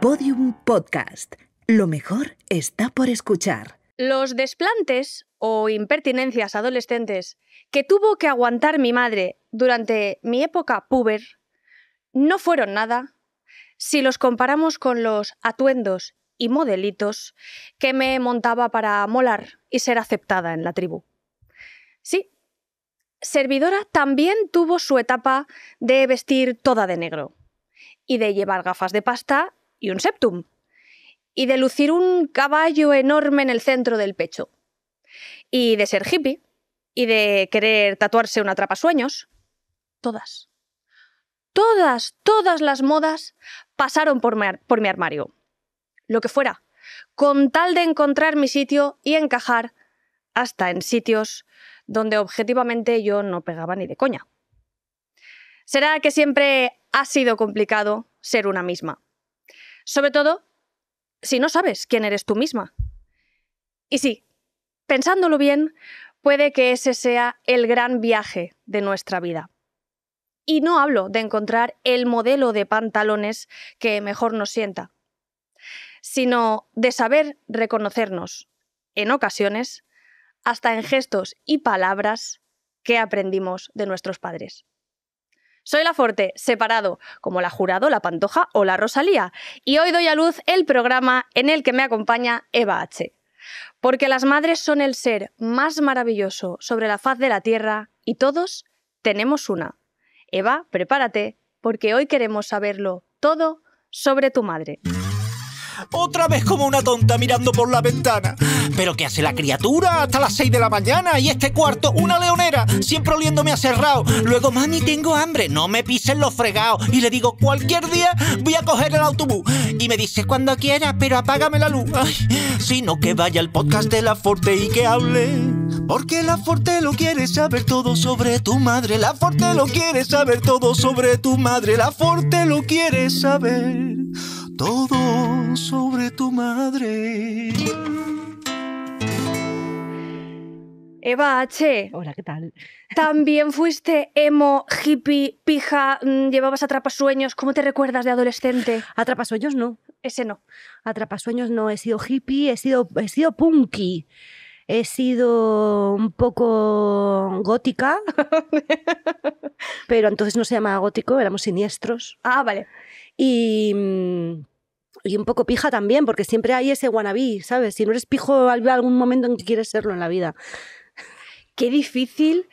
Podium Podcast. Lo mejor está por escuchar. Los desplantes o impertinencias adolescentes que tuvo que aguantar mi madre durante mi época puber no fueron nada si los comparamos con los atuendos y modelitos que me montaba para molar y ser aceptada en la tribu. Sí, Servidora también tuvo su etapa de vestir toda de negro y de llevar gafas de pasta y un septum, y de lucir un caballo enorme en el centro del pecho, y de ser hippie, y de querer tatuarse una trapa sueños. Todas. Todas, todas las modas pasaron por mi, por mi armario. Lo que fuera, con tal de encontrar mi sitio y encajar hasta en sitios donde objetivamente yo no pegaba ni de coña. Será que siempre ha sido complicado ser una misma. Sobre todo si no sabes quién eres tú misma. Y sí, pensándolo bien, puede que ese sea el gran viaje de nuestra vida. Y no hablo de encontrar el modelo de pantalones que mejor nos sienta, sino de saber reconocernos, en ocasiones, hasta en gestos y palabras que aprendimos de nuestros padres. Soy la Forte, separado, como la Jurado, la Pantoja o la Rosalía, y hoy doy a luz el programa en el que me acompaña Eva H. Porque las madres son el ser más maravilloso sobre la faz de la Tierra y todos tenemos una. Eva, prepárate, porque hoy queremos saberlo todo sobre tu madre. Otra vez como una tonta mirando por la ventana. ¿Pero qué hace la criatura hasta las 6 de la mañana? Y este cuarto, una leonera, siempre oliéndome a cerrado. Luego, mami, tengo hambre, no me pisen los fregados. Y le digo, cualquier día voy a coger el autobús. Y me dice, cuando quieras, pero apágame la luz. Ay, sino que vaya al podcast de La Forte y que hable. Porque La Forte lo quiere saber todo sobre tu madre. La Forte lo quiere saber todo sobre tu madre. La Forte lo quiere saber todo sobre tu madre. Eva H. Hola, ¿qué tal? También fuiste emo, hippie, pija, mm, llevabas atrapasueños. ¿Cómo te recuerdas de adolescente? Atrapasueños no. Ese no. Atrapasueños no. He sido hippie, he sido, he sido punky. He sido un poco gótica, pero entonces no se llamaba gótico, éramos siniestros. Ah, vale. Mm, y, un poco pija también, porque siempre hay ese wannabe, ¿sabes? Si no eres pijo, hay algún momento en que quieres serlo en la vida. Qué difícil.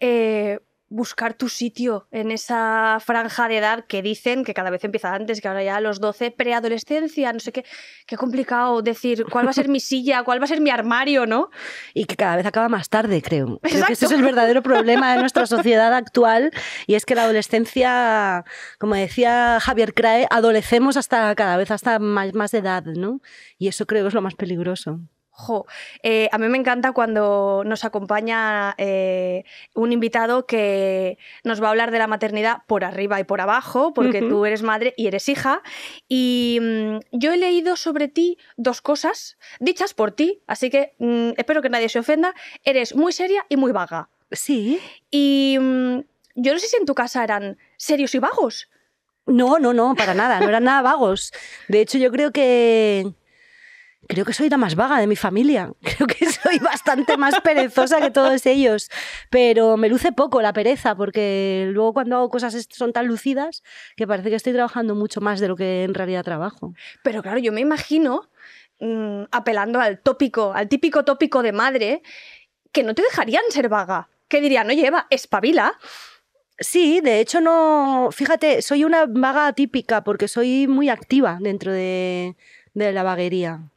Eh, buscar tu sitio en esa franja de edad que dicen que cada vez empieza antes, que ahora ya los 12, preadolescencia, no sé qué, qué complicado decir cuál va a ser mi silla, cuál va a ser mi armario, ¿no? Y que cada vez acaba más tarde, creo. Creo que ese es el verdadero problema de nuestra sociedad actual y es que la adolescencia, como decía Javier Crae, adolecemos hasta cada vez hasta más, edad, ¿no? Y eso creo que es lo más peligroso. Eh, a mí me encanta cuando nos acompaña eh, un invitado que nos va a hablar de la maternidad por arriba y por abajo, porque tú eres madre y eres hija. Y mm, yo he leído sobre ti dos cosas dichas por ti, así que mm, espero que nadie se ofenda. Eres muy seria y muy vaga. Sí. Y mm, yo no sé si en tu casa eran serios y vagos. No, no, no, para nada, no eran nada vagos. De hecho, yo creo que creo que soy la más vaga de mi familia. Creo que soy bastante más perezosa que todos ellos. Pero me luce poco la pereza, porque luego cuando hago cosas son tan lucidas que parece que estoy trabajando mucho más de lo que en realidad trabajo. Pero claro, yo me imagino mm, apelando al tópico, al típico tópico de madre, que no te dejarían ser vaga. Que dirían, no lleva, espabila. Sí, de hecho no, fíjate, soy una vaga típica porque soy muy activa dentro de la vaguería.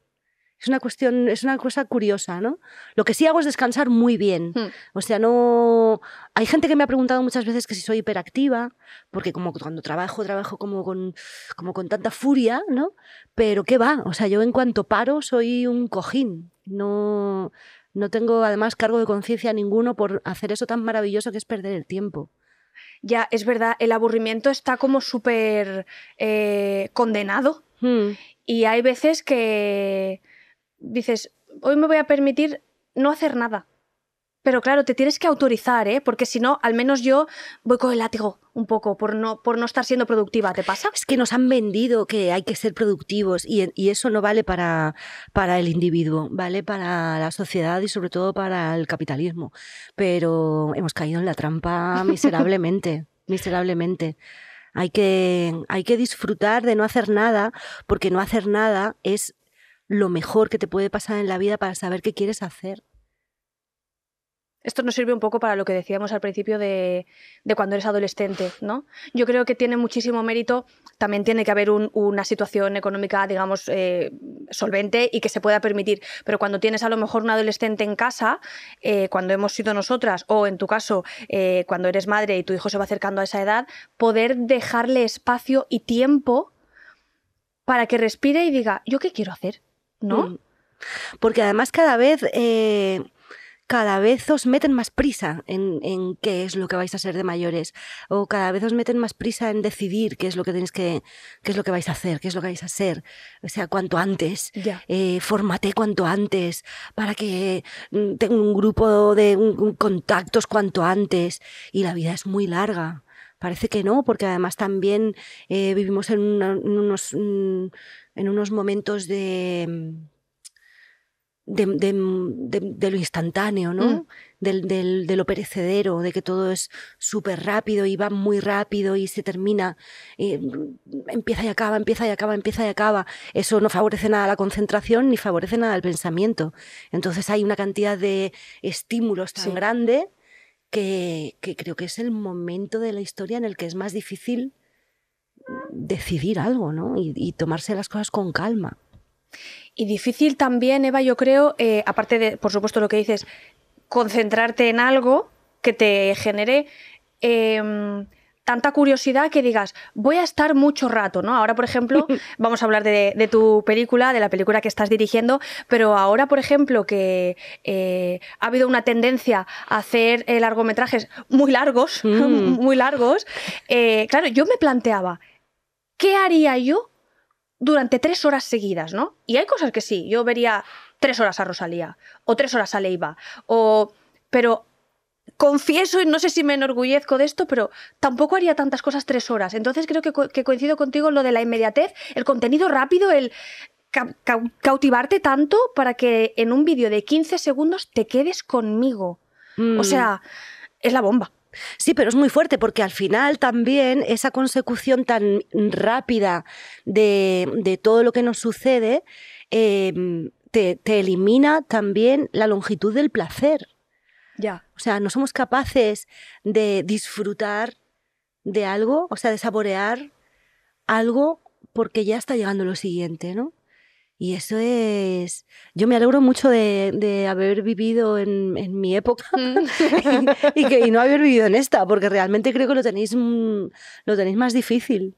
Es una cuestión, es una cosa curiosa, ¿no? Lo que sí hago es descansar muy bien. Hmm. O sea, no. Hay gente que me ha preguntado muchas veces que si soy hiperactiva, porque como cuando trabajo, trabajo como con, como con tanta furia, ¿no? Pero qué va. O sea, yo en cuanto paro soy un cojín. No. No tengo además cargo de conciencia ninguno por hacer eso tan maravilloso que es perder el tiempo. Ya, es verdad, el aburrimiento está como súper eh, condenado. Hmm. Y hay veces que, dices, hoy me voy a permitir no hacer nada. Pero claro, te tienes que autorizar, ¿eh? Porque si no, al menos yo voy con el látigo un poco por no, estar siendo productiva. ¿Te pasa? Es que nos han vendido que hay que ser productivos y, eso no vale para, el individuo, vale para la sociedad y sobre todo para el capitalismo. Pero hemos caído en la trampa miserablemente, miserablemente. hay que disfrutar de no hacer nada, porque no hacer nada es lo mejor que te puede pasar en la vida para saber qué quieres hacer. Esto nos sirve un poco para lo que decíamos al principio de, cuando eres adolescente, ¿no? Yo creo que tiene muchísimo mérito, también tiene que haber una situación económica, digamos, eh, solvente y que se pueda permitir, pero cuando tienes a lo mejor un adolescente en casa, eh, cuando hemos sido nosotras, o en tu caso, eh, cuando eres madre y tu hijo se va acercando a esa edad, poder dejarle espacio y tiempo para que respire y diga, ¿yo qué quiero hacer? ¿no? Mm. Porque además cada vez, eh, cada vez os meten más prisa en, en, qué es lo que vais a ser de mayores, o cada vez os meten más prisa en decidir qué es lo que tenéis que, es lo que vais a hacer, qué es lo que vais a ser, o sea, cuanto antes, eh, formate cuanto antes, para que mm, tenga un grupo de contactos cuanto antes, y la vida es muy larga. Parece que no, porque además también eh, vivimos en, unos... Mm, en unos momentos mm, mm, de, de, lo instantáneo, ¿no? Mm. de lo perecedero, de que todo es súper rápido y va muy rápido y se termina, eh, empieza y acaba, empieza y acaba, empieza y acaba. Eso no favorece nada la concentración ni favorece nada al pensamiento. Entonces hay una cantidad de estímulos tan grande que, que creo que es el momento de la historia en el que es más difícil decidir algo, ¿no? Y, tomarse las cosas con calma. Y difícil también, Eva, yo creo, eh, aparte de, por supuesto, lo que dices, concentrarte en algo que te genere em, tanta curiosidad que digas, voy a estar mucho rato, ¿no? Ahora, por ejemplo, vamos a hablar de, tu película, de la película que estás dirigiendo, pero ahora, por ejemplo, que eh, ha habido una tendencia a hacer eh, largometrajes muy largos, mm. muy largos, claro, yo me planteaba, ¿qué haría yo durante tres horas seguidas, ¿no? Y hay cosas que sí, yo vería tres horas a Rosalía, o tres horas a Leiva, o... Pero confieso, y no sé si me enorgullezco de esto, pero tampoco haría tantas cosas tres horas. Entonces creo que, coincido contigo en lo de la inmediatez, el contenido rápido, el cautivarte tanto para que en un vídeo de 15 segundos te quedes conmigo. Mm. O sea, es la bomba. Sí, pero es muy fuerte porque al final también esa consecución tan rápida de, todo lo que nos sucede em, te, te, elimina también la longitud del placer. Ya. O sea, no somos capaces de disfrutar de algo, o sea, de saborear algo porque ya está llegando lo siguiente, ¿no? Y eso es, yo me alegro mucho de, haber vivido en, mi época y, que, no haber vivido en esta, porque realmente creo que lo tenéis, mm, lo tenéis más difícil.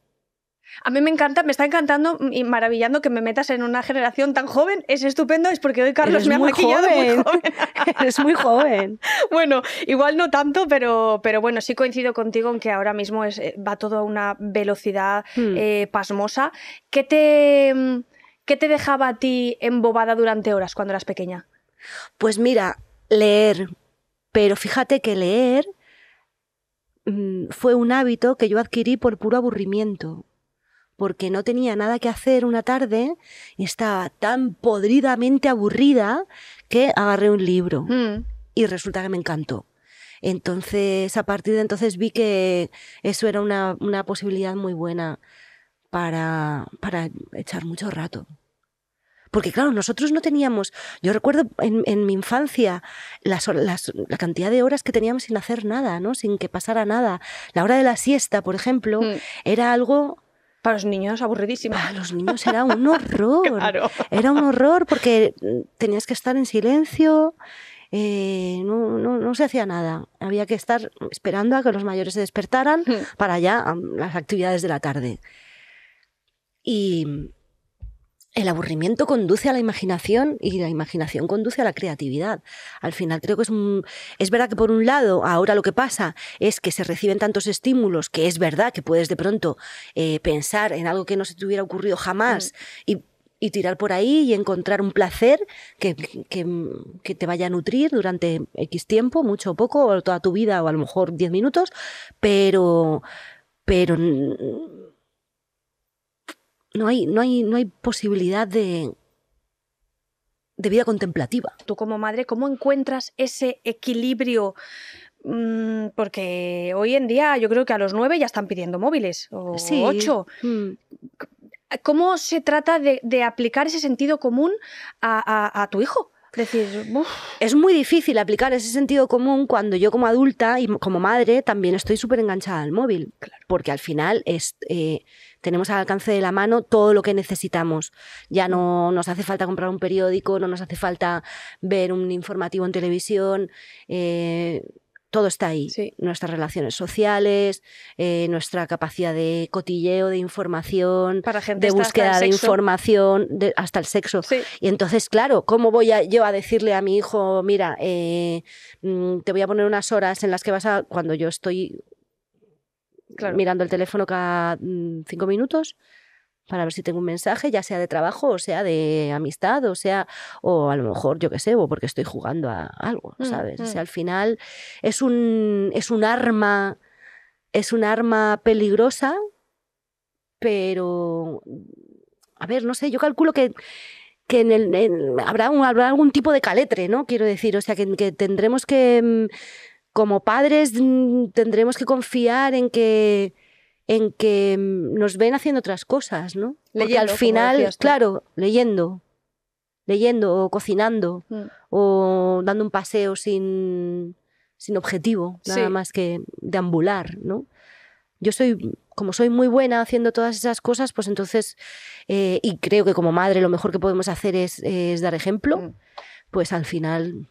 A mí me encanta, me está encantando mm, y maravillando que me metas en una generación tan joven. Es estupendo, es porque hoy Carlos me ha maquillado muy joven. es muy joven. bueno, igual no tanto, pero, pero bueno, sí coincido contigo en que ahora mismo es, eh, va todo a una velocidad hmm. eh, pasmosa. ¿Qué te mm, ¿Qué te dejaba a ti embobada durante horas cuando eras pequeña? Pues mira, leer. Pero fíjate que leer mm, fue un hábito que yo adquirí por puro aburrimiento porque no tenía nada que hacer una tarde y estaba tan podridamente aburrida que agarré un libro mm. y resulta que me encantó. Entonces, a partir de entonces vi que eso era una, una posibilidad muy buena para, para echar mucho rato. Porque claro, nosotros no teníamos, yo recuerdo en, mi infancia las, la cantidad de horas que teníamos sin hacer nada, ¿no? sin que pasara nada. La hora de la siesta, por ejemplo, mm. era algo... Para los niños aburridísimo. Para los niños era un horror. Era un horror porque tenías que estar en silencio. Eh, no, se hacía nada. Había que estar esperando a que los mayores se despertaran mm. para ya las actividades de la tarde. Y mm, el aburrimiento conduce a la imaginación y la imaginación conduce a la creatividad. Al final creo que es mm, es verdad que por un lado ahora lo que pasa es que se reciben tantos estímulos que es verdad que puedes de pronto eh, pensar en algo que no se te hubiera ocurrido jamás mm. y, tirar por ahí y encontrar un placer que, te vaya a nutrir durante X tiempo, mucho o poco, o toda tu vida, o a lo mejor 10 minutos, pero, pero no hay, no hay, no hay posibilidad de, de vida contemplativa. Tú como madre, ¿cómo encuentras ese equilibrio? Mm, porque hoy en día yo creo que a los nueve ya están pidiendo móviles, o ocho. Mm. ¿Cómo se trata de, aplicar ese sentido común a, tu hijo? es muy difícil aplicar ese sentido común cuando yo como adulta y como madre también estoy súper enganchada al móvil, porque al final es, eh, tenemos al alcance de la mano todo lo que necesitamos. Ya no nos hace falta comprar un periódico, no nos hace falta ver un informativo en televisión. Eh, todo está ahí. Nuestras relaciones sociales, eh, nuestra capacidad de cotilleo, de información, de búsqueda de información, hasta el sexo. Y entonces, claro, ¿cómo voy yo a decirle a mi hijo, mira, eh, mm, te voy a poner unas horas en las que vas a, cuando yo estoy mirando el teléfono cada mm, cinco minutos para ver si tengo un mensaje, ya sea de trabajo, o sea de amistad, o sea, o a lo mejor, yo qué sé, o porque estoy jugando a algo, mm, ¿sabes? O sea, mm. al final es un, es un arma, es un arma peligrosa, pero, a ver, no sé, yo calculo que, que en el, habrá, habrá algún tipo de caletre, ¿no? Quiero decir, o sea, que tendremos que como padres mm, tendremos que confiar en que, en que mm, nos ven haciendo otras cosas, ¿no? Porque al final, claro, leyendo, leyendo o cocinando mm. o dando un paseo sin, objetivo, nada más que deambular, ¿no? Yo soy, como soy muy buena haciendo todas esas cosas, pues entonces, eh, y creo que como madre lo mejor que podemos hacer es, dar ejemplo, pues al final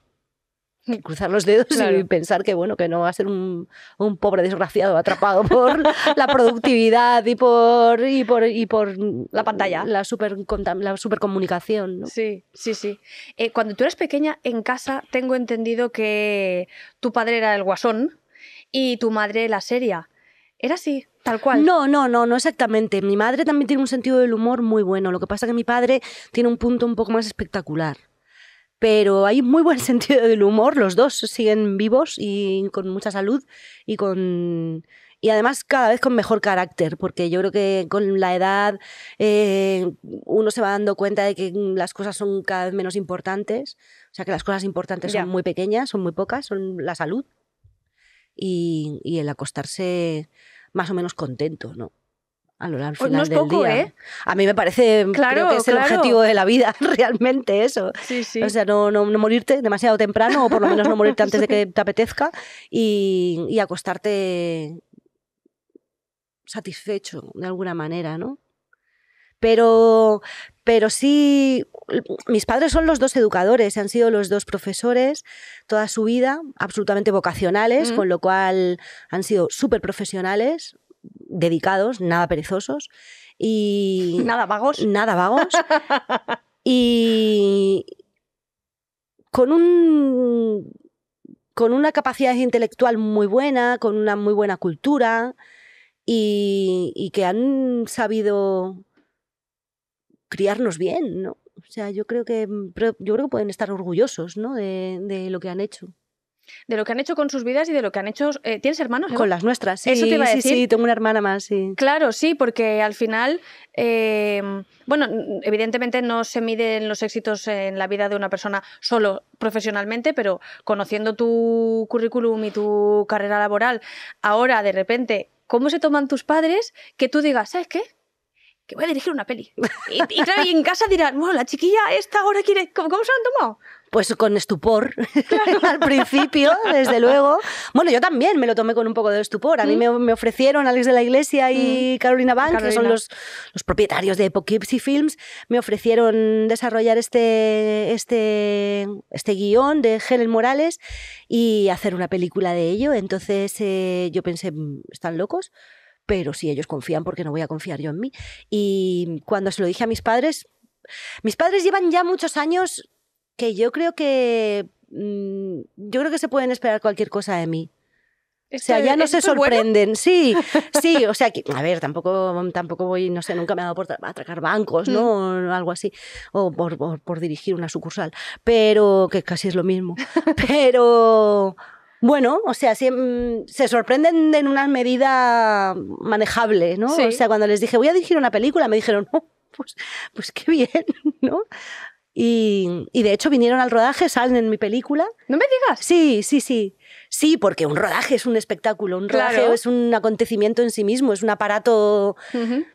cruzar los dedos y pensar que bueno que no va a ser un, pobre desgraciado atrapado por la productividad y por y por y por la pantalla la super la supercomunicación sí sí sí eh, cuando tú eras pequeña en casa tengo entendido que tu padre era el guasón y tu madre la seria era así Tal cual. No, no, no, no exactamente. Mi madre también tiene un sentido del humor muy bueno. Lo que pasa que mi padre tiene un punto un poco más espectacular pero hay muy buen sentido del humor, los dos siguen vivos y con mucha salud y con y además cada vez con mejor carácter, porque yo creo que con la edad eh, uno se va dando cuenta de que las cosas son cada vez menos importantes, o sea que las cosas importantes son muy pequeñas, son muy pocas, son la salud y, y el acostarse más o menos contento, ¿no? a pues no del poco, día. ¿eh? A mí me parece claro, que es el objetivo de la vida, realmente eso. O sea, no, no, morirte demasiado temprano o por lo menos no morirte antes de que te apetezca y, acostarte satisfecho de alguna manera, ¿no? Pero, pero sí, mis padres son los dos educadores, han sido los dos profesores toda su vida, absolutamente vocacionales, mm. con lo cual han sido súper profesionales, dedicados, nada perezosos y... Nada vagos. Nada vagos. y con un con una capacidad intelectual muy buena, con una muy buena cultura y, que han sabido criarnos bien, ¿no? O sea, yo creo que yo creo que pueden estar orgullosos, ¿no? de lo que han hecho. De lo que han hecho con sus vidas y de lo que han hecho. Eh, ¿Tienes hermanos? Con las nuestras, sí. Eso te iba a decir. Sí, sí, tengo una hermana más, Claro, sí, porque al final. Em, bueno, evidentemente no se miden los éxitos en la vida de una persona solo profesionalmente, pero conociendo tu currículum y tu carrera laboral, ahora de repente, ¿cómo se toman tus padres? Que tú digas, ¿sabes qué? que voy a dirigir una peli. Y, y y en casa dirán, bueno, la chiquilla esta ahora quiere, ¿cómo, se lo han tomado? Pues con estupor, al principio, desde luego. Bueno, yo también me lo tomé con un poco de estupor. A mí mm. me, ofrecieron Alex de la Iglesia y mm. Carolina Bank, que son los, propietarios de y Films, me ofrecieron desarrollar este, este, este guión de Helen Morales y hacer una película de ello. Entonces eh, yo pensé, mm, ¿están locos? pero si ellos confían, porque no voy a confiar yo en mí? Y cuando se lo dije a mis padres, mis padres llevan ya muchos años que yo creo que mm, yo creo que se pueden esperar cualquier cosa de mí. o sea, este ya no se sorprenden. Sí, sí, o sea, que, a ver, tampoco, tampoco voy, no sé, nunca me ha dado por atracar bancos, ¿no? O mm. algo así, o por, dirigir una sucursal, pero que casi es lo mismo. Pero, bueno, o sea, mm, se sorprenden en una medida manejable, ¿no? O sea, cuando les dije, voy a dirigir una película, me dijeron, no, oh, pues, pues qué bien, ¿no? Y, y de hecho vinieron al rodaje, salen en mi película. ¿No me digas? Sí, sí, sí. Sí, porque un rodaje es un espectáculo, un rodaje es un acontecimiento en sí mismo, es un aparato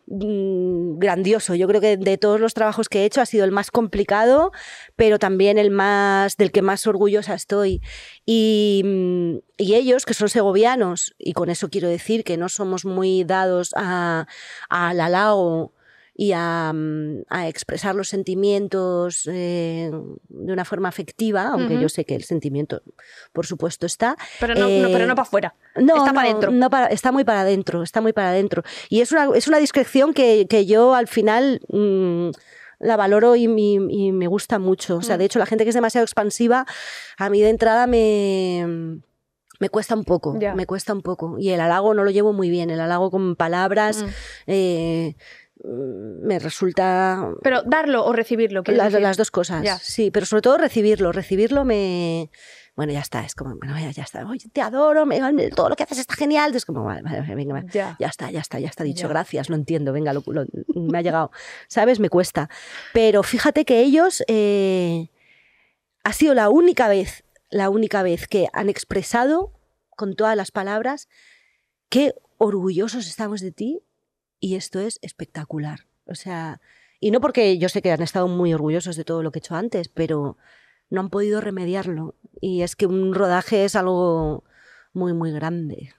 mm, grandioso. Yo creo que de todos los trabajos que he hecho ha sido el más complicado, pero también el más del que más orgullosa estoy. Y, mm, ellos, que son segovianos, y con eso quiero decir que no somos muy dados a, al halago y mm, a, expresar los sentimientos eh, de una forma afectiva, aunque yo sé que el sentimiento, por supuesto, está. Pero no, eh, para afuera. No, está para adentro. está muy para adentro, está muy para adentro. Y es una, es una discreción que, que yo al final... Mm, la valoro y, me gusta mucho. O sea, mm. de hecho, la gente que es demasiado expansiva, a mí de entrada me, me cuesta un poco, me cuesta un poco. Y el halago no lo llevo muy bien, el halago con palabras, eh, Mm, me resulta... Pero darlo o recibirlo. Las, dos cosas, sí, pero sobre todo recibirlo. Recibirlo me... Bueno, ya está, es como, bueno, ya, está, Oye, te adoro, todo lo que haces está genial. Es como, vale, vale, venga, ya. ya. está, ya está, ya está dicho, gracias, lo entiendo, venga, lo, me ha llegado. ¿Sabes? Me cuesta. Pero fíjate que ellos... Eh, ha sido la única vez, la única vez que han expresado con todas las palabras qué orgullosos estamos de ti y esto es espectacular. O sea, y no porque yo sé que han estado muy orgullosos de todo lo que he hecho antes, pero no han podido remediarlo. Y es que un rodaje es algo muy, muy grande.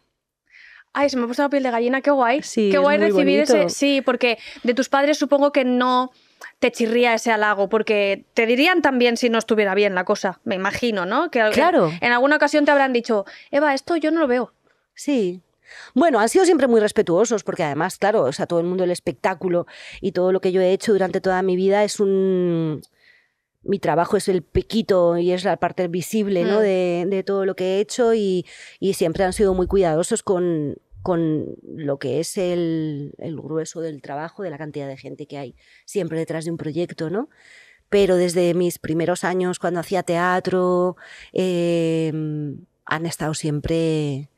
Ay, se me ha puesto la piel de gallina, qué guay. Sí, qué guay recibir ese. Sí, porque de tus padres supongo que no te chirría ese halago, porque te dirían también si no estuviera bien la cosa, me imagino, ¿no? Que claro. en alguna ocasión te habrán dicho, Eva, esto yo no lo veo. Sí, bueno, han sido siempre muy respetuosos porque además, claro, o sea, todo el mundo el espectáculo y todo lo que yo he hecho durante toda mi vida es un... Mi trabajo es el pequito y es la parte visible mm. De, todo lo que he hecho y, siempre han sido muy cuidadosos con, lo que es el, grueso del trabajo, de la cantidad de gente que hay siempre detrás de un proyecto, ¿no? Pero desde mis primeros años, cuando hacía teatro, eh, han estado siempre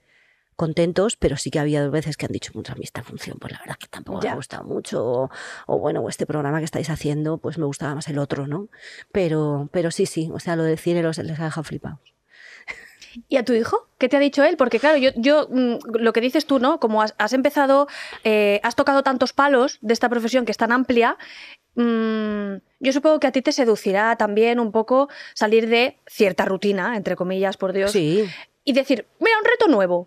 contentos, pero sí que había dos veces que han dicho, mucha mí esta función, pues la verdad que tampoco me ha gustado mucho, o, bueno, este programa que estáis haciendo, pues me gustaba más el otro, ¿no? Pero, pero sí, sí, o sea, lo del cine los, les ha dejado flipados. ¿Y a tu hijo? ¿Qué te ha dicho él? Porque claro, yo, mm, lo que dices tú, ¿no? Como has, empezado, eh, has tocado tantos palos de esta profesión que es tan amplia, mm, yo supongo que a ti te seducirá también un poco salir de cierta rutina, entre comillas, por Dios. Y decir, mira, un reto nuevo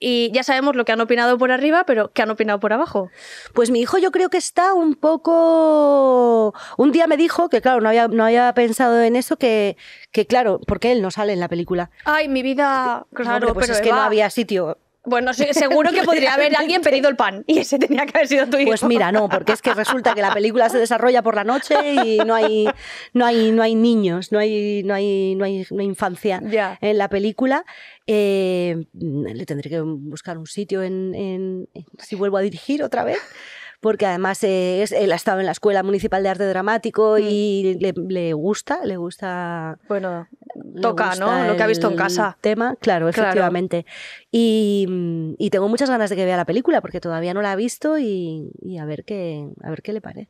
y ya sabemos lo que han opinado por arriba, pero ¿qué han opinado por abajo? Pues mi hijo yo creo que está un poco... Un día me dijo, que claro, no había, pensado en eso, que, que claro, porque él no sale en la película. Ay, mi vida... Claro, pues es que no había sitio. Bueno, seguro que podría haber alguien pedido el pan y ese tenía que haber sido tu pues hijo. Pues mira, no, porque es que resulta que la película se desarrolla por la noche y no hay, no hay, no hay niños, no hay, no hay, no hay, infancia en la película. Eh, le tendré que buscar un sitio en, en, si vuelvo a dirigir otra vez porque además él ha estado en la Escuela Municipal de Arte Dramático mm. y le, gusta, le gusta... Bueno, toca, ¿no? Lo que ha visto en casa. Tema, claro, efectivamente. Y, tengo muchas ganas de que vea la película porque todavía no la ha visto y, y a, ver qué, a ver qué le parece.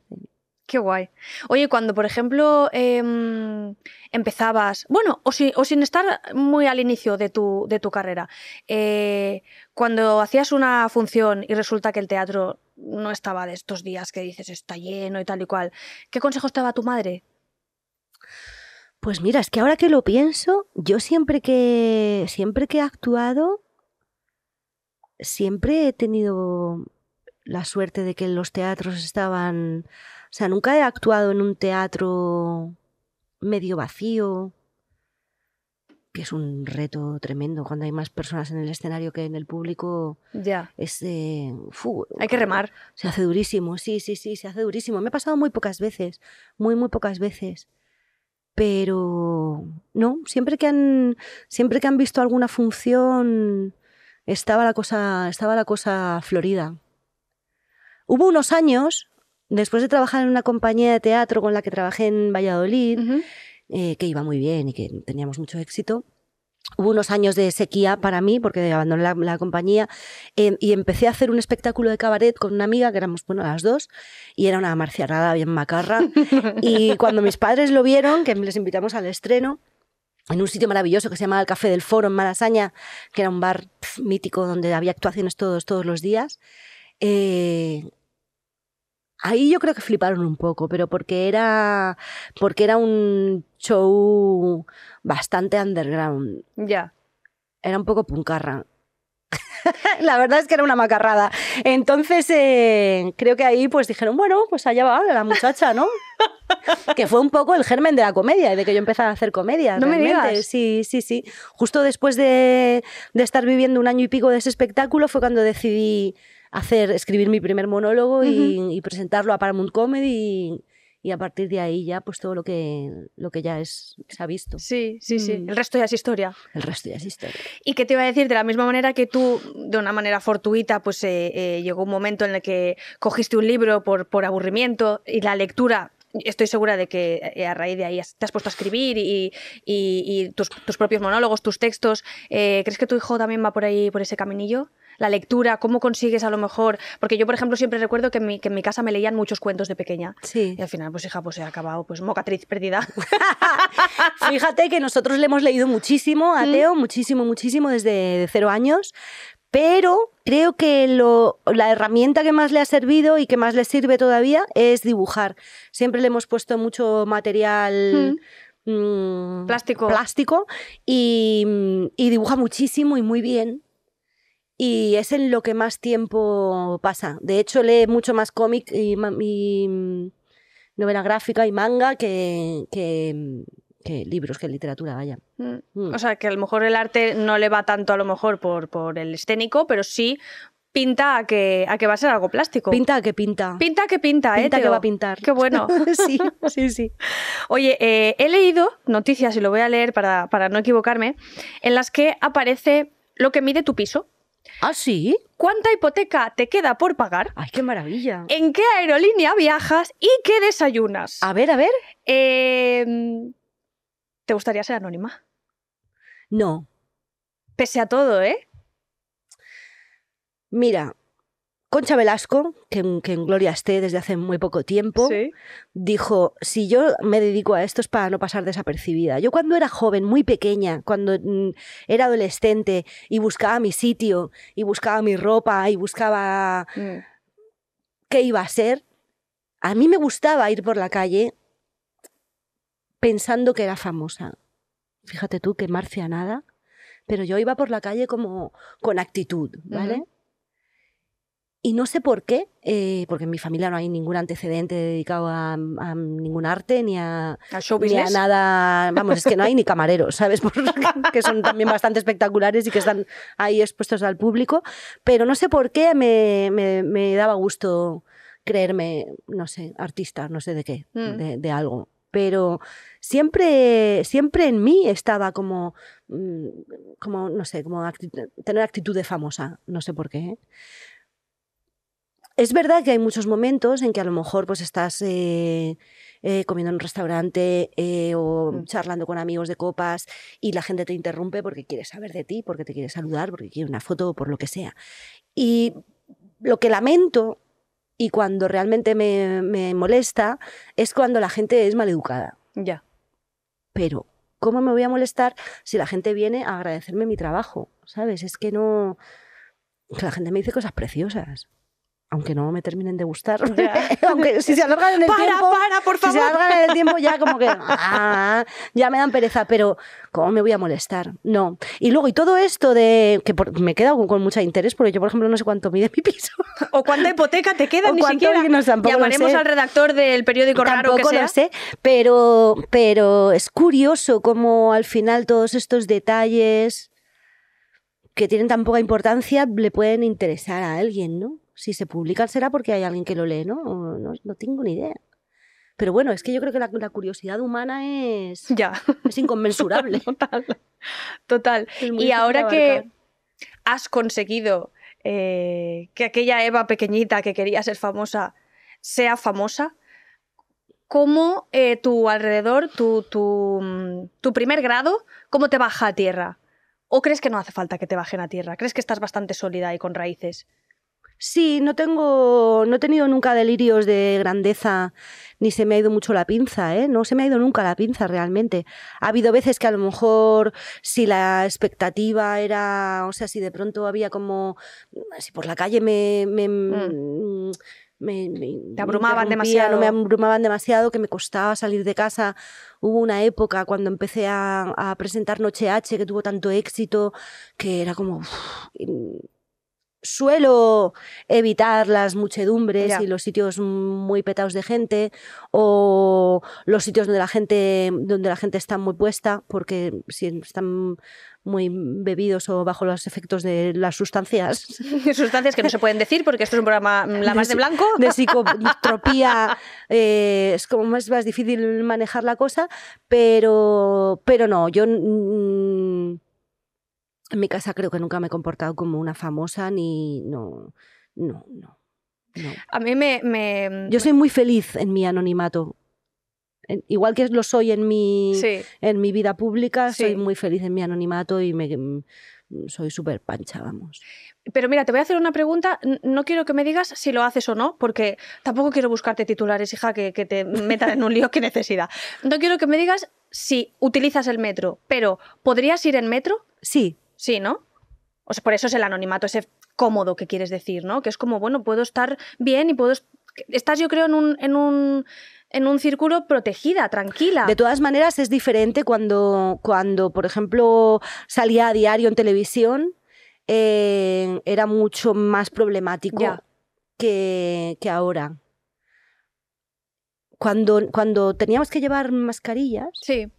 Qué guay. Oye, cuando, por ejemplo, em, empezabas, bueno, o, sin estar muy al inicio de tu, de tu carrera, eh, cuando hacías una función y resulta que el teatro no estaba de estos días que dices está lleno y tal y cual, ¿qué consejo estaba tu madre? Pues mira, es que ahora que lo pienso, yo siempre que, siempre que he actuado, siempre he tenido la suerte de que los teatros estaban o sea, nunca he actuado en un teatro medio vacío, que es un reto tremendo. Cuando hay más personas en el escenario que en el público, ya. Es, eh, hay que remar. Se hace durísimo, sí, sí, sí, se hace durísimo. Me ha pasado muy pocas veces, muy, muy pocas veces. Pero no, siempre que han, siempre que han visto alguna función, estaba la cosa, estaba la cosa florida. Hubo unos años después de trabajar en una compañía de teatro con la que trabajé en Valladolid, eh, que iba muy bien y que teníamos mucho éxito, hubo unos años de sequía para mí, porque abandoné la, compañía, em, y empecé a hacer un espectáculo de cabaret con una amiga, que éramos, bueno, las dos, y era una marciarada bien macarra. y cuando mis padres lo vieron, que les invitamos al estreno, en un sitio maravilloso que se llamaba el Café del Foro en Malasaña, que era un bar mítico donde había actuaciones todos, todos los días, eh, Ahí yo creo que fliparon un poco, pero porque era, porque era un show bastante underground. Ya. Era un poco puncarra. la verdad es que era una macarrada. Entonces, eh, creo que ahí pues dijeron, bueno, pues allá va la muchacha, ¿no? que fue un poco el germen de la comedia, y de que yo empezara a hacer comedia. No me digas. Sí, sí, sí. Justo después de, de estar viviendo un año y pico de ese espectáculo fue cuando decidí hacer, escribir mi primer monólogo y, presentarlo a Paramount Comedy y, a partir de ahí ya pues todo lo que, lo que ya es, se ha visto. Sí, sí, sí. Mm. El resto ya es historia. El resto es historia. Y qué te iba a decir, de la misma manera que tú, de una manera fortuita, pues eh, eh, llegó un momento en el que cogiste un libro por, por aburrimiento y la lectura estoy segura de que eh, a raíz de ahí te has puesto a escribir y, tus, propios monólogos, tus textos. Eh, ¿Crees que tu hijo también va por ahí, por ese caminillo? La lectura, ¿cómo consigues a lo mejor? Porque yo, por ejemplo, siempre recuerdo que en mi, casa me leían muchos cuentos de pequeña. Sí. Y al final, pues hija, pues he acabado, pues mocatriz perdida. Fíjate que nosotros le hemos leído muchísimo a mm. Teo, muchísimo, muchísimo, desde cero años pero creo que la herramienta que más le ha servido y que más le sirve todavía es dibujar. Siempre le hemos puesto mucho material. Mm. Mm, plástico. y, dibuja muchísimo y muy bien y es en lo que más tiempo pasa. De hecho, lee mucho más cómic y, mm, novela gráfica y manga que, que libros, que literatura, vaya. Mm. Mm. O sea, que a lo mejor el arte no le va tanto a lo mejor por, por el escénico, pero sí pinta a que, que va a ser algo plástico. Pinta a que pinta. Pinta a que pinta, ¿eh? Pinta que va a pintar. Qué bueno. sí, sí, sí. Oye, eh, he leído noticias y lo voy a leer para, para no equivocarme, en las que aparece lo que mide tu piso. ¿Ah, sí? ¿Cuánta hipoteca te queda por pagar? ¡Ay, qué maravilla! ¿En qué aerolínea viajas y qué desayunas? A ver, a ver. Eh, ¿Te gustaría ser anónima? No. Pese a todo, ¿eh? Mira, Concha Velasco, que, en Gloria esté desde hace muy poco tiempo, dijo, si yo me dedico a esto es para no pasar desapercibida. Yo cuando era joven, muy pequeña, cuando mm, era adolescente y buscaba mi sitio, y buscaba mi ropa, y buscaba mm. qué iba a ser, a mí me gustaba ir por la calle pensando que era famosa. Fíjate tú que marcia nada. pero yo iba por la calle como con actitud, ¿vale? Y no sé por qué, eh, porque en mi familia no hay ningún antecedente dedicado a, ningún arte ni a, nada. Vamos, es que no hay ni camareros, ¿sabes? que son también bastante espectaculares y que están ahí expuestos al público. Pero no sé por qué me, daba gusto creerme, no sé, artista, no sé de qué, mm. de, algo pero siempre, siempre en mí estaba como, mm, como no sé, como tener actitud de famosa, no sé por qué. Es verdad que hay muchos momentos en que a lo mejor pues estás eh, eh, comiendo en un restaurante eh, o mm. charlando con amigos de copas y la gente te interrumpe porque quiere saber de ti, porque te quiere saludar, porque quiere una foto o por lo que sea. Y lo que lamento y cuando realmente me, molesta es cuando la gente es maleducada. Ya. Pero, ¿cómo me voy a molestar si la gente viene a agradecerme mi trabajo? ¿Sabes? Es que no... La gente me dice cosas preciosas aunque no me terminen de gustar, aunque si se alargan en el tiempo, para, por favor. si alargan el tiempo ya como que ah, ya me dan pereza, pero ¿cómo me voy a molestar? No. Y luego y todo esto de que me queda con, con, mucho interés porque yo por ejemplo no sé cuánto mide mi piso o cuánta hipoteca te queda ni siquiera. Llamaremos al redactor del periódico raro que sea. pero pero es curioso cómo al final todos estos detalles que tienen tan poca importancia le pueden interesar a alguien, ¿no? Si se publican será porque hay alguien que lo lee, ¿no? No, tengo ni idea. Pero bueno, es que yo creo que la, curiosidad humana es, ya. es inconmensurable. total, total. Y ahora que has conseguido eh, que aquella Eva pequeñita que quería ser famosa sea famosa, ¿cómo eh, tu alrededor, tu, mm, tu primer grado, cómo te baja a tierra? ¿O crees que no hace falta que te bajen a tierra? ¿Crees que estás bastante sólida y con raíces? Sí, no tengo, no he tenido nunca delirios de grandeza, ni se me ha ido mucho la pinza, ¿eh? No se me ha ido nunca la pinza realmente. Ha habido veces que a lo mejor si la expectativa era, o sea, si de pronto había como, si por la calle me... me mm. Mm, Me, abrumaban demasiado. No me abrumaban demasiado, que me costaba salir de casa. Hubo una época cuando empecé a, presentar Noche H, que tuvo tanto éxito, que era como suelo evitar las muchedumbres y los sitios muy petados de gente o los sitios donde la gente donde la gente está muy puesta porque si están muy bebidos o bajo los efectos de las sustancias sustancias que no se pueden decir porque esto es un programa mm, la más de, blanco de psicotropía eh, es como más, difícil manejar la cosa pero pero no yo en mi casa creo que nunca me he comportado como una famosa ni... No, no, no. A mí me, mm, Yo soy muy feliz en mi anonimato. Igual que lo soy en mi, en mi vida pública, soy muy feliz en mi anonimato y me, mm, soy súper pancha, vamos. Pero mira, te voy a hacer una pregunta. No quiero que me digas si lo haces o no, porque tampoco quiero buscarte titulares, hija, que, que te metan en un lío que necesidad. No quiero que me digas si utilizas el metro, pero ¿podrías ir en metro? Sí, Sí, ¿no? O por eso es el anonimato, ese cómodo que quieres decir, ¿no? Que es como, bueno, puedo estar bien y puedo... Estás, yo creo, en un, en un círculo protegida, tranquila. De todas maneras, es diferente cuando, cuando por ejemplo, salía a diario en televisión, eh, era mucho más problemático que, que, ahora. Cuando, cuando teníamos que llevar mascarillas. Sí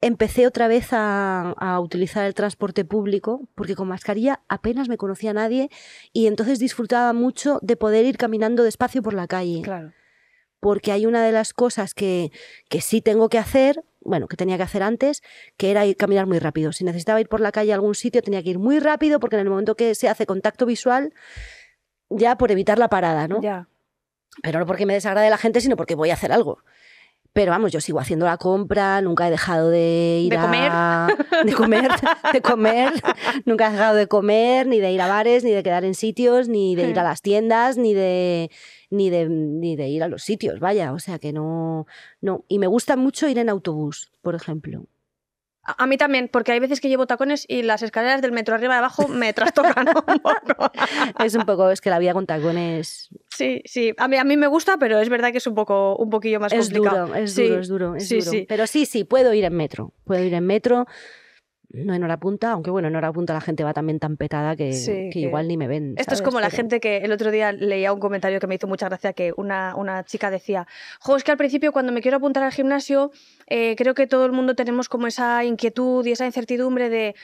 Empecé otra vez a, utilizar el transporte público porque con mascarilla apenas me conocía nadie y entonces disfrutaba mucho de poder ir caminando despacio por la calle. Claro. Porque hay una de las cosas que, sí tengo que hacer, bueno, que tenía que hacer antes, que era ir, caminar muy rápido. Si necesitaba ir por la calle a algún sitio tenía que ir muy rápido porque en el momento que se hace contacto visual, ya por evitar la parada, ¿no? Ya. Pero no porque me desagrade la gente, sino porque voy a hacer algo. Pero vamos, yo sigo haciendo la compra, nunca he dejado de ir de a... Comer. De comer. De comer. nunca he dejado de comer, ni de ir a bares, ni de quedar en sitios, ni de ir a hmm. las tiendas, ni de... Ni de, ni de ir a los sitios, vaya, o sea que no, no. Y me gusta mucho ir en autobús, por ejemplo. A, mí también, porque hay veces que llevo tacones y las escaleras del metro arriba y abajo me trastocan un poco. es un poco, es que la vida con tacones. Sí, sí. A mí, me gusta, pero es verdad que es un poco, un poquillo más complicado. es duro, es duro, Pero sí, sí, puedo ir en metro. Puedo ir en metro. No en ¿Eh? hora punta, aunque bueno, en hora punta la gente va también tan petada que, igual ni me ven. Esto es como la gente que el otro día leía un comentario que me hizo mucha gracia, que una, chica decía, jo, es que al principio cuando me quiero apuntar al gimnasio, eh, creo que todo el mundo tenemos como esa inquietud y esa incertidumbre de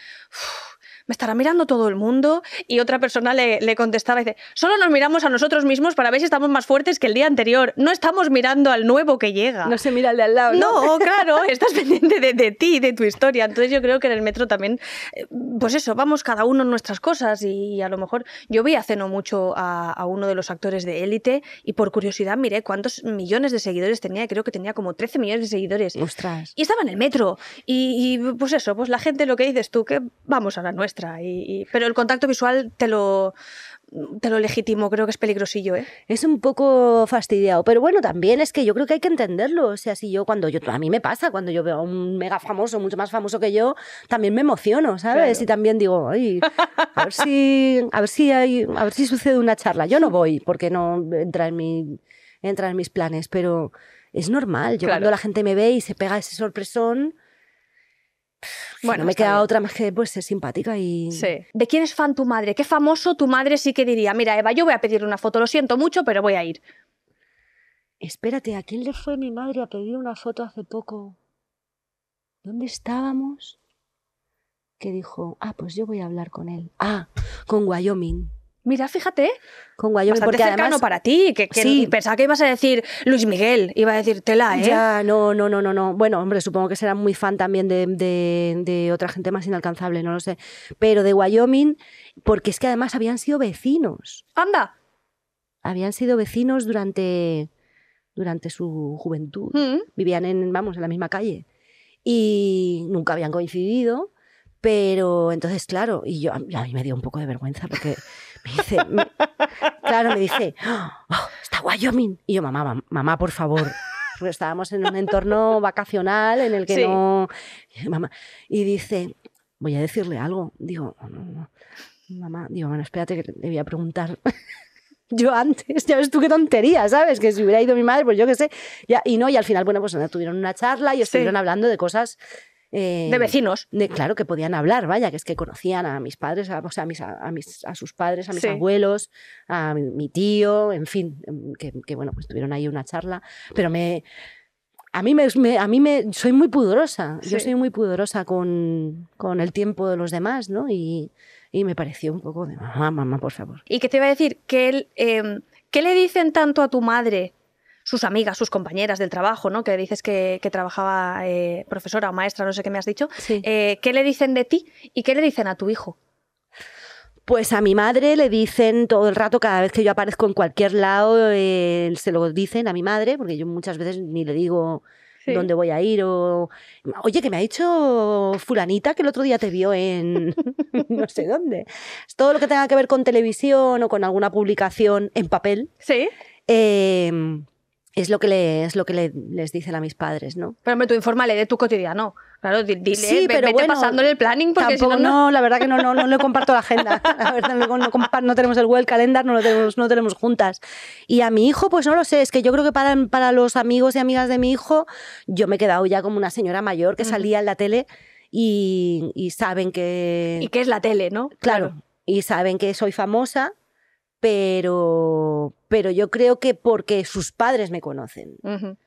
me estará mirando todo el mundo. Y otra persona le, contestaba y dice, solo nos miramos a nosotros mismos para ver si estamos más fuertes que el día anterior. No estamos mirando al nuevo que llega. No se mira al de al lado. No, claro, estás pendiente de, de, ti, de tu historia. Entonces yo creo que en el metro también, eh, pues eso, vamos cada uno en nuestras cosas y, a lo mejor yo vi hace no mucho a, a uno de los actores de élite y por curiosidad miré cuántos millones de seguidores tenía, creo que tenía como 13 millones de seguidores. Ostras. Y estaba en el metro. Y, y pues eso, pues la gente lo que dices tú, que vamos a la nuestra. Pero el contacto visual te lo, te lo legitimo, creo que es peligrosillo, ¿eh? Es un poco fastidiado, pero bueno, también es que yo creo que hay que entenderlo, o sea, si yo cuando yo a mí me pasa cuando yo veo a un mega famoso, mucho más famoso que yo, también me emociono, ¿sabes? Y también digo, a ver si a ver si hay a ver si sucede una charla. Yo no voy porque no entra en mi entra en mis planes, pero es normal. Yo cuando la gente me ve y se pega ese sorpresón, bueno, me queda otra más que pues, ser simpática y... ¿De quién es fan tu madre? ¿Qué famoso tu madre sí que diría? Mira, Eva, yo voy a pedir una foto, lo siento mucho, pero voy a ir. Espérate, ¿a quién le fue mi madre a pedir una foto hace poco? ¿Dónde estábamos? Que dijo, ah, pues yo voy a hablar con él. Ah, con Wyoming. Mira, fíjate. Con Wyoming, porque cercano para ti. Que, sí. Pensaba que ibas a decir Luis Miguel, iba a decir tela, ¿eh? Ya, no, no, no, no, no. Bueno, hombre, supongo que será muy fan también de, de, otra gente más inalcanzable, no lo sé. Pero de Wyoming, porque es que además habían sido vecinos. ¡Anda! Habían sido vecinos durante, durante su juventud. Mm. Vivían en, vamos, en la misma calle. Y nunca habían coincidido. Pero entonces, claro, y yo a mí me dio un poco de vergüenza porque me dice, claro, me dice, oh, está Wyoming. Y yo, mamá, mamá, por favor. Porque estábamos en un entorno vacacional en el que no. Mamá. Y dice, voy a decirle algo. Digo, mamá, digo, bueno, espérate que le voy a preguntar. yo antes, ya ves tú qué tontería, ¿sabes? Que si hubiera ido mi madre, pues yo qué sé. y no, y al final, bueno, pues tuvieron una charla y estuvieron hablando de cosas de eh, vecinos. claro, que podían hablar, vaya, que es que conocían a mis padres, a, mis, a, sus padres, a mis abuelos, a mi, tío, en fin, em, que, bueno, pues tuvieron ahí una charla, pero me... A mí me, a mí me soy muy pudorosa, yo soy muy pudorosa con, el tiempo de los demás, ¿no? Y, me pareció un poco de mamá, mamá, por favor. Y que te iba a decir, que em, ¿qué le dicen tanto a tu madre sus amigas, sus compañeras del trabajo, ¿no? Que dices que, trabajaba eh, profesora o maestra, no sé qué me has dicho. Eh, ¿Qué le dicen de ti y qué le dicen a tu hijo? Pues a mi madre le dicen todo el rato, cada vez que yo aparezco en cualquier lado, eh, se lo dicen a mi madre, porque yo muchas veces ni le digo dónde voy a ir o, oye, que me ha dicho fulanita que el otro día te vio en no sé dónde. Todo lo que tenga que ver con televisión o con alguna publicación en papel. Sí. Em, es lo que, le, es lo que les dicen a mis padres, ¿no? Pero hombre, tú le de tu cotidiano. Claro, dile, pero vete pasándole el planning porque si no, no, la verdad que no, no, no le comparto la agenda. La verdad, no, no, tenemos el Google calendar, no lo tenemos, no tenemos juntas. Y a mi hijo, pues no lo sé, es que yo creo que para, los amigos y amigas de mi hijo, yo me he quedado ya como una señora mayor que salía en la tele y, saben que... Y que es la tele, ¿no? claro. y saben que soy famosa pero, pero yo creo que porque sus padres me conocen.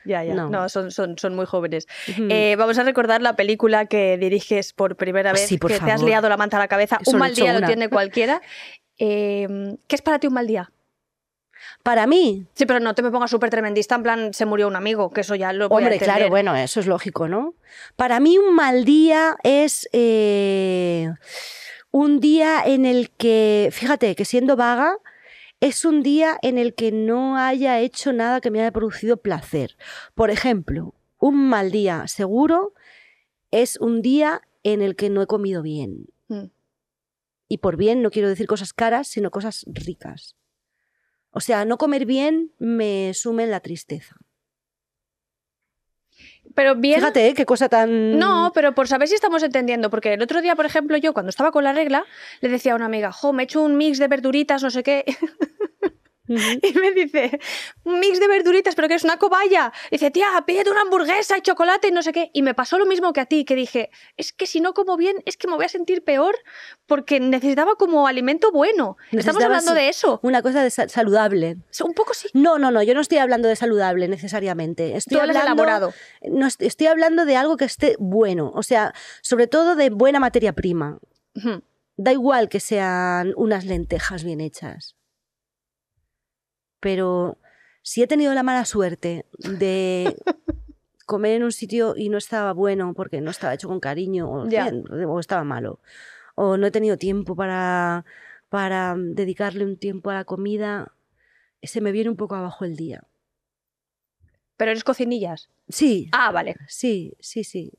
Ya, ya. No, son, muy jóvenes. Eh, vamos a recordar la película que diriges por primera ah, vez, que te has liado la manta a la cabeza. un mal día lo tiene cualquiera. Em, ¿Qué es para ti un mal día? Para mí. Sí, pero no te me pongas súper tremendista, en plan, se murió un amigo, que eso ya lo voy Hombre, claro, bueno, eso es lógico, ¿no? Para mí un mal día es eh, un día en el que, fíjate, que siendo vaga, es un día en el que no haya hecho nada que me haya producido placer. Por ejemplo, un mal día seguro es un día en el que no he comido bien. Hmm. Y por bien no quiero decir cosas caras, sino cosas ricas. O sea, no comer bien me sume en la tristeza pero bien. Fíjate, ¿eh? qué cosa tan. No, pero por saber si estamos entendiendo, porque el otro día, por ejemplo, yo cuando estaba con la regla, le decía a una amiga, jo, me he hecho un mix de verduritas, no sé qué. Y me dice, un mix de verduritas, pero que es una cobaya. dice, tía, pídete una hamburguesa y chocolate y no sé qué. Y me pasó lo mismo que a ti, que dije, es que si no como bien, es que me voy a sentir peor porque necesitaba como alimento bueno. Estamos hablando de eso. Una cosa de saludable. Un poco sí. No, no, no, yo no estoy hablando de saludable necesariamente. Estoy hablando, No, estoy hablando de algo que esté bueno, o sea, sobre todo de buena materia prima. Da igual que sean unas lentejas bien hechas pero si he tenido la mala suerte de comer en un sitio y no estaba bueno porque no estaba hecho con cariño o, estaba malo, o no he tenido tiempo para, para mm, dedicarle un tiempo a la comida, se me viene un poco abajo el día. ¿Pero eres cocinillas? Sí. Ah, vale. Sí, sí, sí.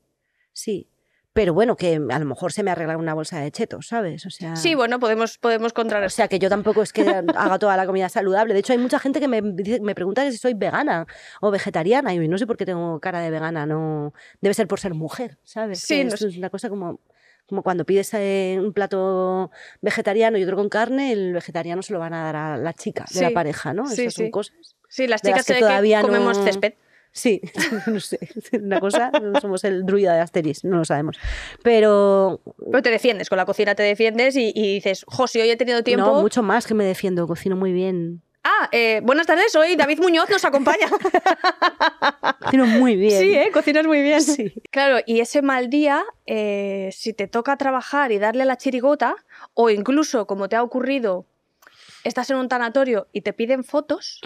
Sí pero bueno, que a lo mejor se me arregla una bolsa de chetos, ¿sabes? O sea, sí, bueno, podemos, podemos contrarrestar. O sea, que yo tampoco es que haga toda la comida saludable. De hecho, hay mucha gente que me, me pregunta si soy vegana o vegetariana y no sé por qué tengo cara de vegana, no debe ser por ser mujer, ¿sabes? Sí, es, una cosa como como cuando pides eh, un plato vegetariano y otro con carne, el vegetariano se lo van a dar a la chica de la pareja, ¿no? Esas sí, son cosas. Sí, las chicas que todavía comemos césped. Sí, no sé. Una cosa, no somos el druida de Asteris, no lo sabemos. Pero. Pero te defiendes, con la cocina te defiendes y, dices, jo, si hoy he tenido tiempo. No, mucho más que me defiendo, cocino muy bien. Ah, eh, buenas tardes, hoy David Muñoz nos acompaña. Cocino muy bien. Sí, ¿eh? cocinas muy bien. Sí. Claro, y ese mal día, eh, si te toca trabajar y darle la chirigota, o incluso, como te ha ocurrido, estás en un tanatorio y te piden fotos.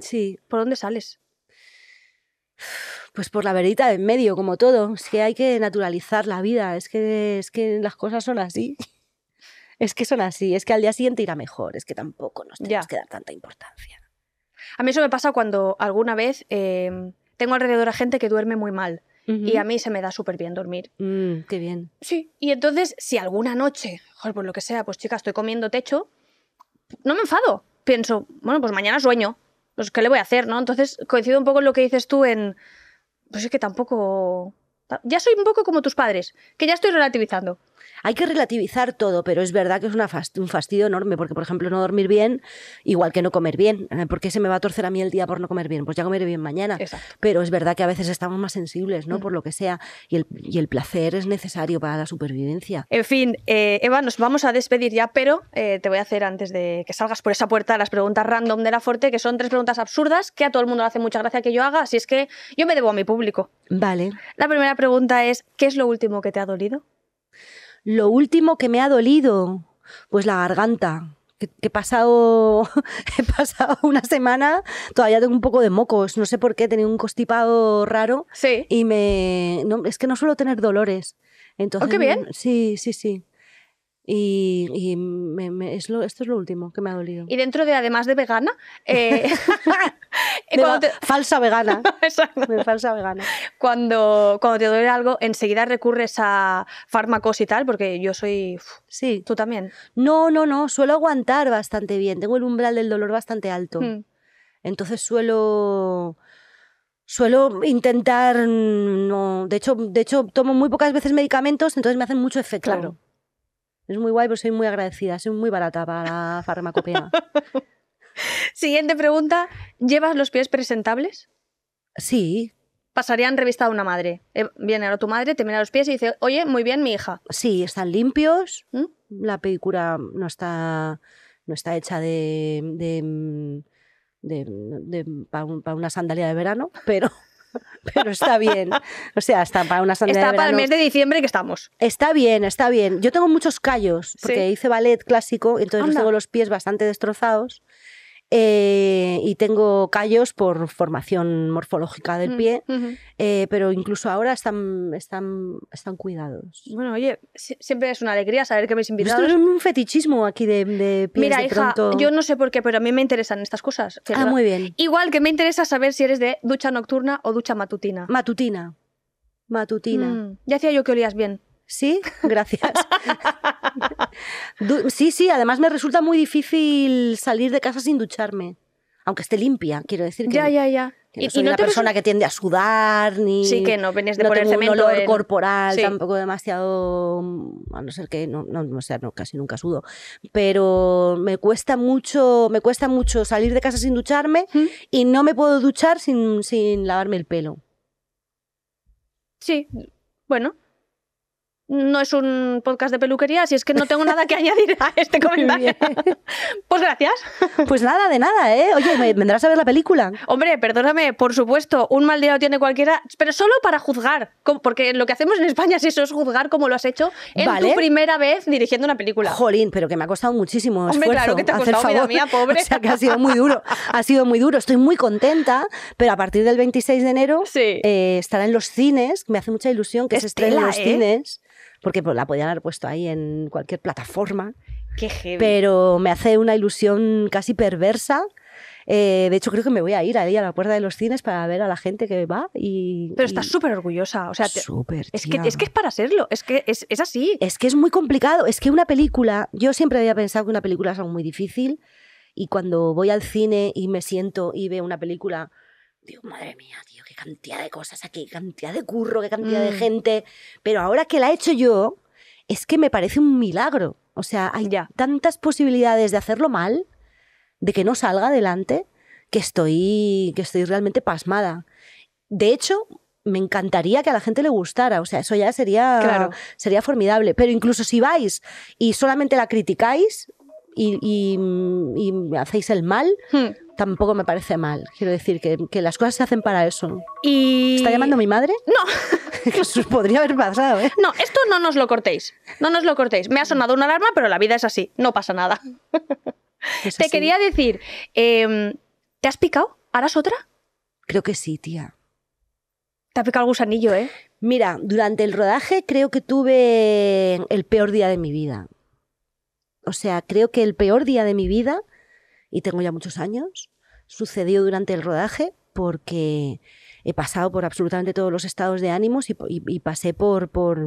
Sí. ¿Por dónde sales? pues por la verita en medio, como todo. Es que hay que naturalizar la vida, es que, es que las cosas son así. Es que son así, es que al día siguiente irá mejor, es que tampoco nos tenemos que dar tanta importancia. A mí eso me pasa cuando alguna vez em, tengo alrededor a gente que duerme muy mal. Y a mí se me da súper bien dormir. Mm, qué bien. Sí, y entonces si alguna noche, por pues lo que sea, pues chica, estoy comiendo techo, no me enfado. Pienso, bueno, pues mañana sueño, que pues, ¿qué le voy a hacer? ¿no? Entonces coincido un poco en lo que dices tú en, pues es que tampoco... Ya soy un poco como tus padres, que ya estoy relativizando. Hay que relativizar todo, pero es verdad que es un fastidio enorme, porque por ejemplo no dormir bien, igual que no comer bien. Eh, ¿Por qué se me va a torcer a mí el día por no comer bien? Pues ya comeré bien mañana. Pero es verdad que a veces estamos más sensibles, ¿no? Mm. Por lo que sea. Y el, placer es necesario para la supervivencia. En fin, eh, Eva, nos vamos a despedir ya, pero eh, te voy a hacer antes de que salgas por esa puerta las preguntas random de la fuerte, que son tres preguntas absurdas que a todo el mundo le hace mucha gracia que yo haga, así es que yo me debo a mi público. Vale. La primera pregunta es, ¿qué es lo último que te ha dolido? Lo último que me ha dolido, pues la garganta. Que, he pasado, pasado una semana, todavía tengo un poco de mocos, no sé por qué, he tenido un constipado raro. Sí. Y me. No, es que no suelo tener dolores. Oh, Entonces, qué bien. Sí, sí, sí. Y, es lo, esto es lo último que me ha dolido. Y dentro de, además de vegana, eh, eh, falsa vegana. falsa vegana. Cuando, cuando te duele algo, enseguida recurres a fármacos y tal, porque yo soy... sí. ¿Tú también? No, no, no, suelo aguantar bastante bien. Tengo el umbral del dolor bastante alto. Mm. Entonces suelo suelo intentar no de hecho de hecho tomo muy pocas veces medicamentos entonces me hacen mucho efecto claro es muy guay, pero soy muy agradecida, soy muy barata para la farmacopea. Siguiente pregunta. ¿Llevas los pies presentables? Sí. Pasarían revista a una madre. Eh, viene ahora tu madre, te mira los pies y dice, oye, muy bien, mi hija. Sí, están limpios. ¿Mm? La película no está, no está hecha de, de, para una sandalia de verano, pero... pero está bien. O sea, está para una sandía Está para el mes de diciembre que estamos. Está bien, está bien. Yo tengo muchos callos, porque hice ballet clásico, entonces tengo los pies bastante destrozados. Eh, y tengo callos por formación morfológica del mm, pie, eh, pero incluso ahora están, están, están cuidados. Bueno, oye, siempre es una alegría saber que me has invitado. Esto es un fetichismo aquí de, de Mira, hija, yo no sé por qué, pero a mí me interesan estas cosas. Ah, muy bien. Igual que me interesa saber si eres de ducha nocturna o ducha matutina. Matutina. Matutina. Mm, ya hacía yo que olías bien. Sí, gracias. sí, sí, además me resulta muy difícil salir de casa sin ducharme. Aunque esté limpia, quiero decir que. Ya, ya, ya. soy una persona que tiende a sudar, ni. Sí, que no de no tengo un olor corporal tampoco demasiado. A no ser que. No, no, sea, no, casi nunca sudo. Pero me cuesta mucho, me cuesta mucho salir de casa sin ducharme ¿Mm? y no me puedo duchar sin lavarme el pelo. Sí, bueno, no es un podcast de peluquería, así es que no tengo nada que añadir a este comentario. pues gracias. Pues nada, de nada, ¿eh? Oye, ¿me vendrás a ver la película? Hombre, perdóname, por supuesto, un mal día lo tiene cualquiera, pero solo para juzgar, porque lo que hacemos en España es eso, es juzgar como lo has hecho en tu primera vez dirigiendo una película. Jolín, pero que me ha costado muchísimo Hombre, claro que te ha costado, Vida mía, pobre. O sea, que ha sido muy duro, ha sido muy duro. Estoy muy contenta, pero a partir del 26 de enero eh, estará en los cines, me hace mucha ilusión que se estrene en los ¿eh? cines porque pues, la podían haber puesto ahí en cualquier plataforma. Qué Pero me hace una ilusión casi perversa. Eh, de hecho, creo que me voy a ir ahí a la puerta de los cines para ver a la gente que va y... Pero estás súper orgullosa, o sea... es, que, es que es para serlo, es que es, es, así. Es que es muy complicado, es que una película... Yo siempre había pensado que una película es algo muy difícil y cuando voy al cine y me siento y veo una película Dios madre mía, tío, qué cantidad de cosas aquí, qué cantidad de curro, qué cantidad de mm. gente. Pero ahora que la he hecho yo, es que me parece un milagro. O sea, hay ya. tantas posibilidades de hacerlo mal, de que no salga adelante, que estoy, que estoy realmente pasmada. De hecho, me encantaría que a la gente le gustara. O sea, eso ya sería, sería formidable. Pero incluso si vais y solamente la criticáis, y, hacéis el mal, hmm. tampoco me parece mal. Quiero decir que, las cosas se hacen para eso. ¿Está llamando mi madre? No. podría haber pasado, ¿eh? No, esto no nos lo cortéis. No nos lo cortéis. Me ha sonado una alarma, pero la vida es así. No pasa nada. Te quería decir, em, ¿te has picado? ¿Harás otra? Creo que sí, tía. Te ha picado el gusanillo, ¿eh? Mira, durante el rodaje creo que tuve el peor día de mi vida. O sea, creo que el peor día de mi vida, y tengo ya muchos años, sucedió durante el rodaje porque he pasado por absolutamente todos los estados de ánimos y, pasé por, por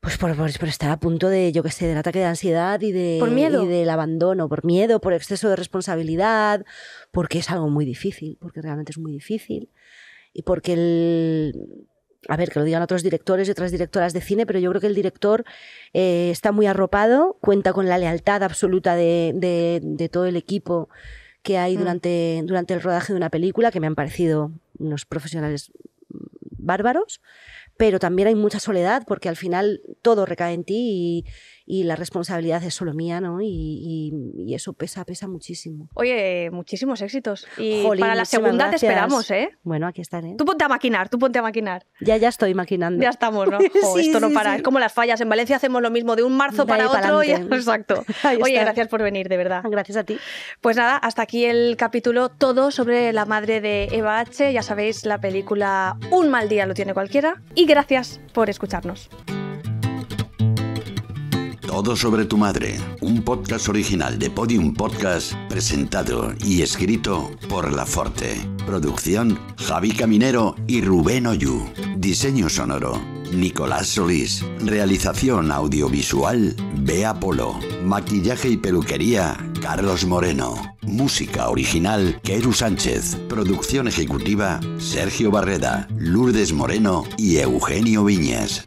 pues por, estar a punto de, yo qué sé, del ataque de ansiedad y, de, miedo? y del abandono, por miedo, por exceso de responsabilidad, porque es algo muy difícil, porque realmente es muy difícil. Y porque el, a ver, que lo digan otros directores y otras directoras de cine, pero yo creo que el director eh, está muy arropado, cuenta con la lealtad absoluta de, todo el equipo que hay mm. durante, durante el rodaje de una película, que me han parecido unos profesionales bárbaros, pero también hay mucha soledad porque al final todo recae en ti y, y la responsabilidad es solo mía, ¿no? Y, eso pesa, pesa muchísimo. Oye, muchísimos éxitos. Y para la segunda te esperamos, ¿eh? Bueno, aquí estaré. Tú ponte a maquinar, tú ponte a maquinar. Ya, ya estoy maquinando. Ya estamos, ¿no? esto no para. Es como las fallas. En Valencia hacemos lo mismo, de un marzo para otro. Exacto. Oye, gracias por venir, de verdad. Gracias a ti. Pues nada, hasta aquí el capítulo todo sobre la madre de Eva H. Ya sabéis, la película Un mal día lo tiene cualquiera. Y gracias por escucharnos. Todo sobre tu madre, un podcast original de Podium Podcast, presentado y escrito por La Forte. Producción: Javi Caminero y Rubén Oyu. Diseño sonoro: Nicolás Solís. Realización audiovisual: Bea Polo. Maquillaje y peluquería: Carlos Moreno. Música original: Keru Sánchez. Producción ejecutiva: Sergio Barreda, Lourdes Moreno y Eugenio Viñas.